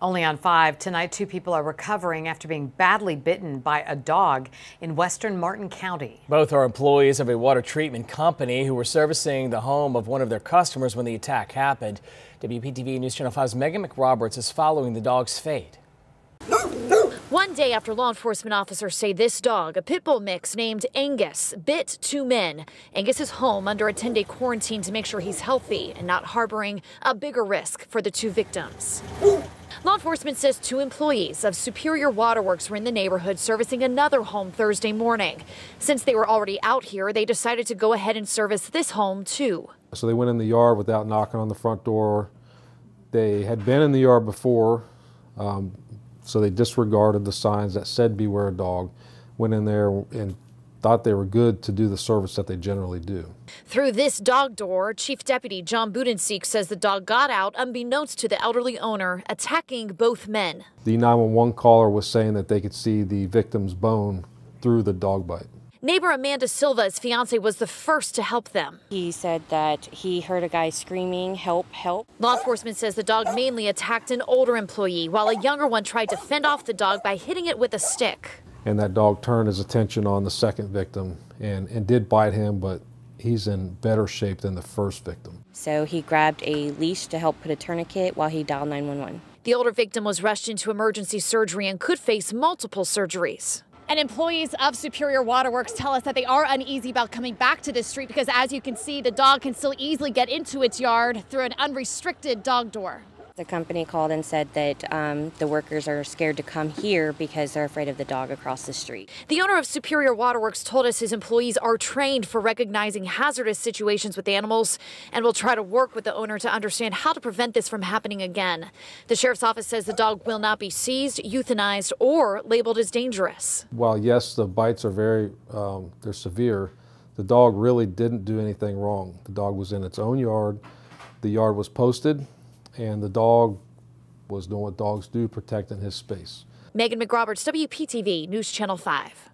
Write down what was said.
Only on 5, tonight two people are recovering after being badly bitten by a dog in western Martin County. Both are employees of a water treatment company who were servicing the home of one of their customers when the attack happened. WPTV News Channel 5's Megan McRoberts is following the dog's fate. One day after law enforcement officers say this dog, a pit bull mix named Angus, bit two men. Angus is home under a 10 day quarantine to make sure he's healthy and not harboring a bigger risk for the two victims. Law enforcement says two employees of Superior Waterworks were in the neighborhood servicing another home Thursday morning. Since they were already out here, they decided to go ahead and service this home too. So they went in the yard without knocking on the front door. They had been in the yard before, um, so they disregarded the signs that said beware dog, went in there and thought they were good to do the service that they generally do. Through this dog door, Chief Deputy John Budenseek says the dog got out unbeknownst to the elderly owner, attacking both men. The 911 caller was saying that they could see the victim's bone through the dog bite. Neighbor Amanda Silva's fiance was the first to help them. He said that he heard a guy screaming, help, help. Law enforcement says the dog mainly attacked an older employee, while a younger one tried to fend off the dog by hitting it with a stick and that dog turned his attention on the second victim and, and did bite him, but he's in better shape than the first victim. So he grabbed a leash to help put a tourniquet while he dialed 911. The older victim was rushed into emergency surgery and could face multiple surgeries. And employees of Superior Waterworks tell us that they are uneasy about coming back to this street because, as you can see, the dog can still easily get into its yard through an unrestricted dog door. The company called and said that um, the workers are scared to come here because they're afraid of the dog across the street. The owner of Superior Waterworks told us his employees are trained for recognizing hazardous situations with animals and will try to work with the owner to understand how to prevent this from happening again. The sheriff's office says the dog will not be seized, euthanized, or labeled as dangerous. While yes, the bites are very um, they're severe, the dog really didn't do anything wrong. The dog was in its own yard. The yard was posted and the dog was doing what dogs do, protecting his space. Megan McRoberts, WPTV, News Channel 5.